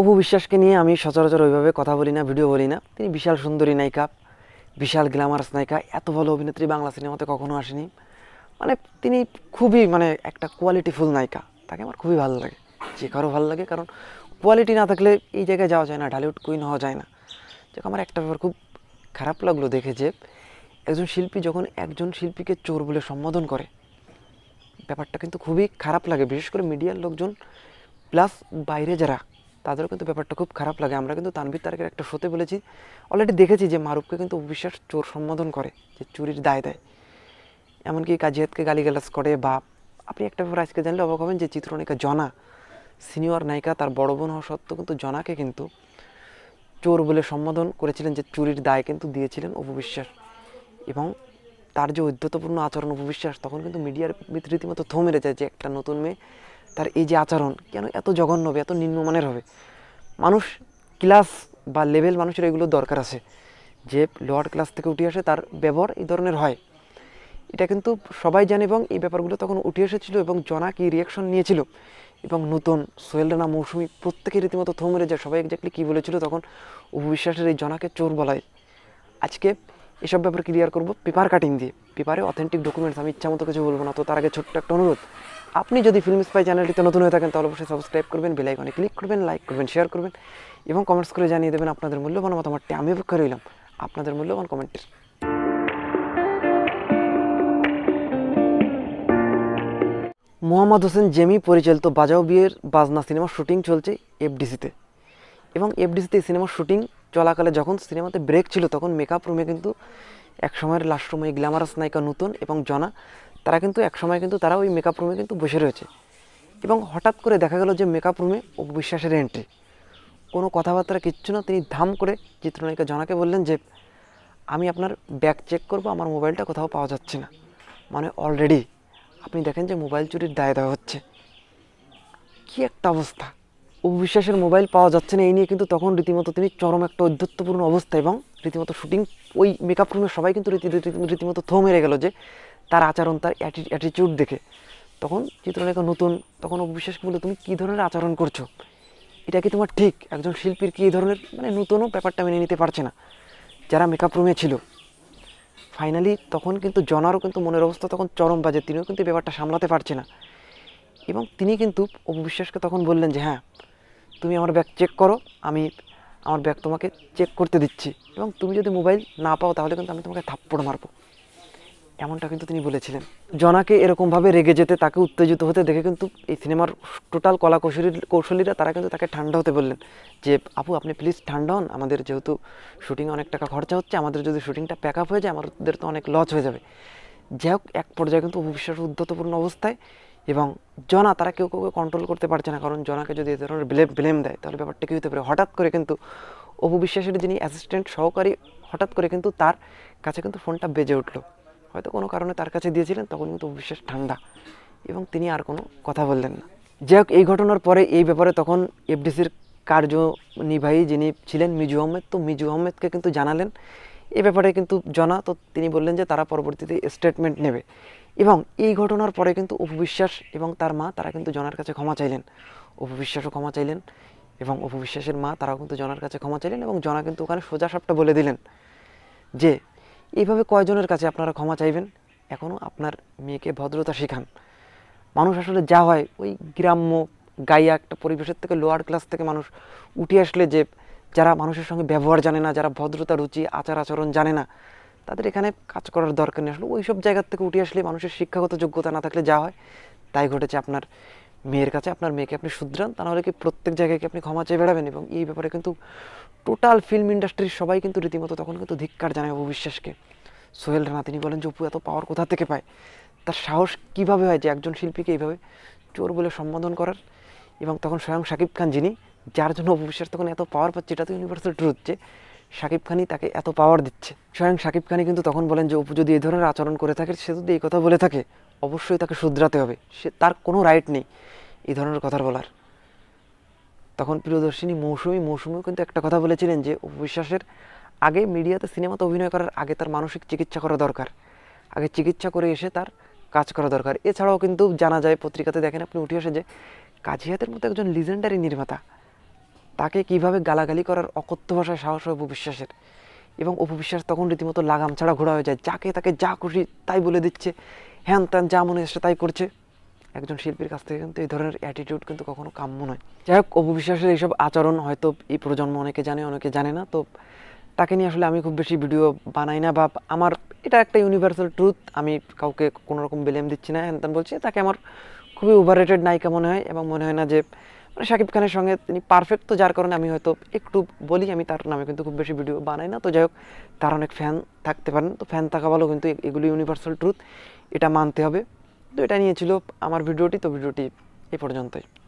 অপু বিশ্বাসকে নিয়ে আমি সচরাচর ওইভাবে কথা বলি না ভিডিও বলি না তিনি বিশাল সুন্দরী নায়িকা বিশাল গ্ল্যামারাস নায়িকা এত ভালো অভিনেত্রী বাংলা সিনেমাতে কখনো আসেনি মানে তিনি খুবই মানে একটা কোয়ালিটিফুল নায়িকা তাকে আমার খুবই ভালো লাগে যে কারো ভালো লাগে কারণ কোয়ালিটি না থাকলে এই জায়গায় যাওয়া যায় না ঢালিউড কুইন হওয়া যায় না যে আমার একটা ব্যাপার খুব খারাপ লাগলো দেখে যে একজন শিল্পী যখন একজন শিল্পীকে চোর বলে সম্বোধন করে ব্যাপারটা কিন্তু খুবই খারাপ লাগে বিশেষ করে মিডিয়ার লোকজন প্লাস বাইরে যারা তাদেরও কিন্তু ব্যাপারটা খুব খারাপ লাগে আমরা কিন্তু তানভীর তারকের একটা শোতে বলেছি অলরেডি দেখেছি যে মারুফকে কিন্তু অবিশ্বাস চোর সম্বোধন করে যে চুরির দায় দেয় এমনকি কাজিয়াতকে গালিগালাজ করে বা আপনি একটা ব্যাপার আজকে জানলে অবাক হবেন যে চিত্রনায়িকা জনা সিনিয়র নায়িকা তার বড় বোন হওয়া সত্ত্বেও কিন্তু জনাকে কিন্তু চোর বলে সম্বোধন করেছিলেন যে চুরির দায় কিন্তু দিয়েছিলেন অপবিশ্বাস এবং তার যে ঔদ্ধতপূর্ণ আচরণ উপবিশ্বাস তখন কিন্তু মিডিয়ার রীতিমতো থমে যায় যে একটা নতুন মেয়ে তার এই যে আচরণ কেন এত জঘন্য হবে এত নিম্নমানের হবে মানুষ ক্লাস বা লেভেল মানুষের এগুলো দরকার আছে যে লোয়ার ক্লাস থেকে উঠে আসে তার ব্যবহার এই ধরনের হয় এটা কিন্তু সবাই জানে এবং এই ব্যাপারগুলো তখন উঠে এসেছিল এবং জনা কি রিয়াকশন নিয়েছিল এবং নতুন সোয়েল রানা মৌসুমি প্রত্যেকের রীতিমতো থমরে যায় সবাই একজাক্টলি কী বলেছিল তখন উপবিশ্বাসের এই জনাকে চোর বলায় আজকে এসব ব্যাপার ক্লিয়ার করব পেপার কাটিং দিয়ে পেপারে অথেন্টিক ডকুমেন্টস আমি ইচ্ছা মতো কিছু বলবো না তো তার আগে ছোট্ট একটা অনুরোধ আপনি যদি ফিল্ম স্পাই চ্যানেলটিতে নতুন হয়ে থাকেন তাহলে অবশ্যই সাবস্ক্রাইব করবেন বেলাইকনে ক্লিক করবেন লাইক করবেন শেয়ার করবেন এবং কমেন্টস করে জানিয়ে দেবেন আপনাদের মূল্যবান মতামতটি আমি অপেক্ষা রইলাম আপনাদের মূল্যবান কমেন্টের মোহাম্মদ হোসেন জেমি পরিচালিত বাজাও বিয়ের বাজনা সিনেমার শুটিং চলছে এফডিসিতে এবং এফডিসিতে সিনেমার শুটিং চলাকালে যখন সিনেমাতে ব্রেক ছিল তখন মেকআপ রুমে কিন্তু এক সময়ের লাস্ট রুমে গ্ল্যামারাস নায়িকা নূতন এবং জনা তারা কিন্তু একসময় কিন্তু তারা ওই মেকআপ রুমে কিন্তু বসে রয়েছে এবং হঠাৎ করে দেখা গেল যে মেকআপ রুমে বিশ্বাসের এন্ট্রি কোনো কথাবার্তা কিচ্ছু না তিনি ধাম করে চিত্রনায়িকা জনাকে বললেন যে আমি আপনার ব্যাগ চেক করব আমার মোবাইলটা কোথাও পাওয়া যাচ্ছে না মানে অলরেডি আপনি দেখেন যে মোবাইল চুরির দায় দেওয়া হচ্ছে কী একটা অবস্থা অবিশ্বাসের মোবাইল পাওয়া যাচ্ছে না এই নিয়ে কিন্তু তখন রীতিমতো তিনি চরম একটা ঔদ্ধত্যপূর্ণ অবস্থা এবং রীতিমতো শুটিং ওই মেকআপ রুমে সবাই কিন্তু রীতি রীতিমতো থো মেরে গেল যে তার আচরণ তার অ্যাটিটিউড দেখে তখন চিত্রলেখা নতুন তখন অবিশ্বাস বললো তুমি কী ধরনের আচরণ করছো এটা কি তোমার ঠিক একজন শিল্পীর কী ধরনের মানে নতুনও ব্যাপারটা মেনে নিতে পারছে না যারা মেকআপ রুমে ছিল ফাইনালি তখন কিন্তু জনারও কিন্তু মনের অবস্থা তখন চরম বাজে তিনিও কিন্তু ব্যাপারটা সামলাতে পারছে না এবং তিনি কিন্তু অবিশ্বাসকে তখন বললেন যে হ্যাঁ তুমি আমার ব্যাগ চেক করো আমি আমার ব্যাগ তোমাকে চেক করতে দিচ্ছি এবং তুমি যদি মোবাইল না পাও তাহলে কিন্তু আমি তোমাকে থাপ্পড় মারবো এমনটা কিন্তু তিনি বলেছিলেন জনাকে এরকমভাবে রেগে যেতে তাকে উত্তেজিত হতে দেখে কিন্তু এই সিনেমার টোটাল কলা কৌশলী কৌশলীরা তারা কিন্তু তাকে ঠান্ডা হতে বললেন যে আপু আপনি প্লিজ ঠান্ডা হন আমাদের যেহেতু শুটিং অনেক টাকা খরচা হচ্ছে আমাদের যদি শুটিংটা প্যাক আপ হয়ে যায় আমাদের তো অনেক লস হয়ে যাবে যাই হোক এক পর্যায়ে কিন্তু অবিশ্বাস উদ্ধতপূর্ণ অবস্থায় এবং জনা তারা কেউ কেউ কন্ট্রোল করতে পারছে না কারণ জনাকে যদি এ ধরনের ব্লেম ব্লেম দেয় তাহলে ব্যাপারটা কী হতে পারে হঠাৎ করে কিন্তু অপু বিশ্বাসের যিনি অ্যাসিস্ট্যান্ট সহকারী হঠাৎ করে কিন্তু তার কাছে কিন্তু ফোনটা বেজে উঠলো হয়তো কোনো কারণে তার কাছে দিয়েছিলেন তখন কিন্তু বিশেষ ঠান্ডা এবং তিনি আর কোনো কথা বললেন না যাই হোক এই ঘটনার পরে এই ব্যাপারে তখন এফডিসির কার্যনির্বাহী যিনি ছিলেন মিজু আহমেদ তো মিজু আহমেদকে কিন্তু জানালেন এ ব্যাপারে কিন্তু জানা তো তিনি বললেন যে তারা পরবর্তীতে স্টেটমেন্ট নেবে এবং এই ঘটনার পরে কিন্তু অপবিশ্বাস এবং তার মা তারা কিন্তু জনার কাছে ক্ষমা চাইলেন অপবিশ্বাসও ক্ষমা চাইলেন এবং অপবিশ্বাসের মা তারাও কিন্তু জনার কাছে ক্ষমা চাইলেন এবং জনা কিন্তু ওখানে সোজা সবটা বলে দিলেন যে এইভাবে কয়জনের কাছে আপনারা ক্ষমা চাইবেন এখনও আপনার মেয়েকে ভদ্রতা শেখান মানুষ আসলে যা হয় ওই গ্রাম্য গাইয়া একটা পরিবেশের থেকে লোয়ার ক্লাস থেকে মানুষ উঠে আসলে যে যারা মানুষের সঙ্গে ব্যবহার জানে না যারা ভদ্রতা রুচি আচার আচরণ জানে না তাদের এখানে কাজ করার দরকার নেই আসলে ওই সব জায়গার থেকে উঠে আসলে মানুষের শিক্ষাগত যোগ্যতা না থাকলে যা হয় তাই ঘটেছে আপনার মেয়ের কাছে আপনার মেয়েকে আপনি শুধরান তাহলে কি প্রত্যেক জায়গায় কি আপনি ক্ষমা চেয়ে বেড়াবেন এবং এই ব্যাপারে কিন্তু টোটাল ফিল্ম ইন্ডাস্ট্রির সবাই কিন্তু রীতিমতো তখন কিন্তু ধিক্কার জানায় অপু বিশ্বাসকে সোহেল রানা তিনি বলেন যে অপু এত পাওয়ার কোথা থেকে পায় তার সাহস কিভাবে হয় যে একজন শিল্পীকে এইভাবে চোর বলে সম্বোধন করার এবং তখন স্বয়ং শাকিব খান যিনি যার জন্য অপু বিশ্বাস তখন এত পাওয়ার পাচ্ছে এটা তো ইউনিভার্সাল ট্রুথ যে শাকিব খানই তাকে এত পাওয়ার দিচ্ছে স্বয়ং শাকিব খানই কিন্তু তখন বলেন যে অপু যদি এই ধরনের আচরণ করে থাকে সে যদি এই কথা বলে থাকে অবশ্যই তাকে শুধরাতে হবে সে তার কোনো রাইট নেই এই ধরনের কথা বলার তখন প্রিয়দর্শিনী মৌসুমী মৌসুমীও কিন্তু একটা কথা বলেছিলেন যে অপবিশ্বাসের আগে মিডিয়াতে সিনেমাতে অভিনয় করার আগে তার মানসিক চিকিৎসা করা দরকার আগে চিকিৎসা করে এসে তার কাজ করা দরকার এছাড়াও কিন্তু জানা যায় পত্রিকাতে দেখেন আপনি উঠে আসে যে কাজিহাতের মতো একজন লিজেন্ডারি নির্মাতা তাকে কিভাবে গালাগালি করার অকথ্য ভাষায় সাহস হয় অপবিশ্বাসের এবং অপবিশ্বাস তখন রীতিমতো লাগাম ছাড়া ঘোরা হয়ে যায় যাকে তাকে যা খুশি তাই বলে দিচ্ছে হ্যান ত্যান যা মনে আসছে তাই করছে একজন শিল্পীর কাছ থেকে কিন্তু এই ধরনের অ্যাটিটিউড কিন্তু কখনো কাম্য নয় যাই হোক অপবিশ্বাসের এইসব আচরণ হয়তো এই প্রজন্ম অনেকে জানে অনেকে জানে না তো তাকে নিয়ে আসলে আমি খুব বেশি ভিডিও বানাই না বা আমার এটা একটা ইউনিভার্সাল ট্রুথ আমি কাউকে কোনোরকম বেলেম দিচ্ছি না হ্যান বলছি তাকে আমার খুবই ওভার রেটেড নায়িকা মনে হয় এবং মনে হয় না যে মানে শাকিব খানের সঙ্গে তিনি পারফেক্ট তো যার কারণে আমি হয়তো একটু বলি আমি তার নামে কিন্তু খুব বেশি ভিডিও বানাই না তো যাই হোক তার অনেক ফ্যান থাকতে পারেন তো ফ্যান থাকা ভালো কিন্তু এগুলি ইউনিভার্সাল ট্রুথ এটা মানতে হবে তো এটা ছিল আমার ভিডিওটি তো ভিডিওটি এই পর্যন্তই